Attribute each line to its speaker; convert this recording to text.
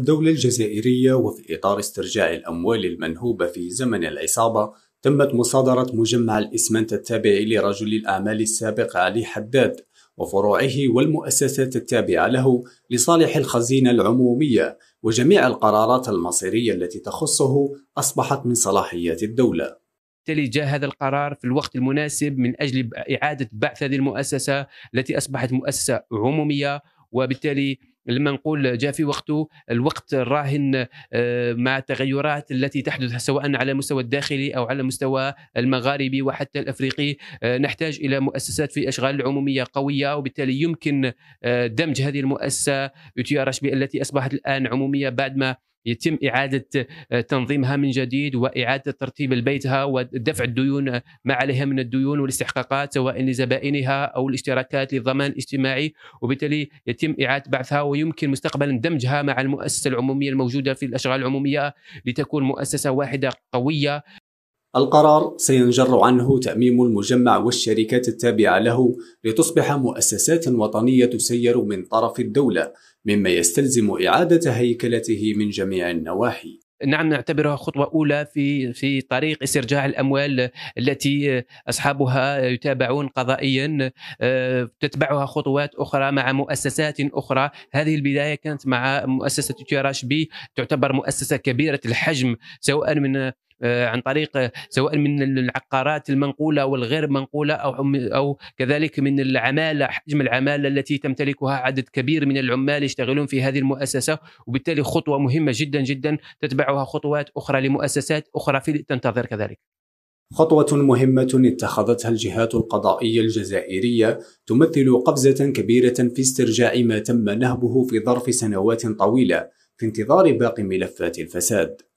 Speaker 1: الدولة الجزائرية وفي إطار استرجاع الأموال المنهوبة في زمن العصابة تمت مصادرة مجمع الإسمنت التابع لرجل الأعمال السابق علي حداد وفروعه والمؤسسات التابعة له لصالح الخزينة العمومية وجميع القرارات المصيرية التي تخصه أصبحت من صلاحيات الدولة
Speaker 2: بالتالي جاء هذا القرار في الوقت المناسب من أجل إعادة بعث هذه المؤسسة التي أصبحت مؤسسة عمومية وبالتالي لما نقول جاء في وقته الوقت الراهن آه، مع التغيرات التي تحدث سواء على المستوى الداخلي او على المستوى المغاربي وحتى الافريقي آه، نحتاج الى مؤسسات في اشغال عموميه قويه وبالتالي يمكن آه، دمج هذه المؤسسه التي اصبحت الان عموميه بعد ما يتم اعاده آه، تنظيمها من جديد واعاده ترتيب بيتها ودفع الديون آه، ما عليها من الديون والاستحقاقات سواء لزبائنها او الاشتراكات للضمان الاجتماعي وبالتالي يتم اعاده بعثها ويمكن مستقبلا دمجها مع المؤسسه العموميه الموجوده في الاشغال العموميه لتكون مؤسسه واحده قويه
Speaker 1: القرار سينجر عنه تأميم المجمع والشركات التابعة له لتصبح مؤسسات وطنية تسير من طرف الدولة، مما يستلزم إعادة هيكلته من جميع النواحي.
Speaker 2: نعم نعتبرها خطوة أولى في في طريق استرجاع الأموال التي أصحابها يتابعون قضائيا آه، تتبعها خطوات أخرى مع مؤسسات أخرى هذه البداية كانت مع مؤسسة تيراش بي تعتبر مؤسسة كبيرة الحجم سواء من آه، عن طريق آه، سواء من العقارات المنقوله والغير منقوله او او كذلك من العماله حجم العماله التي تمتلكها عدد كبير من العمال يشتغلون في هذه المؤسسه وبالتالي خطوه مهمه جدا جدا تتبعها خطوات اخرى لمؤسسات اخرى في تنتظر كذلك.
Speaker 1: خطوة مهمة اتخذتها الجهات القضائية الجزائرية تمثل قفزة كبيرة في استرجاع ما تم نهبه في ظرف سنوات طويلة في انتظار باقي ملفات الفساد.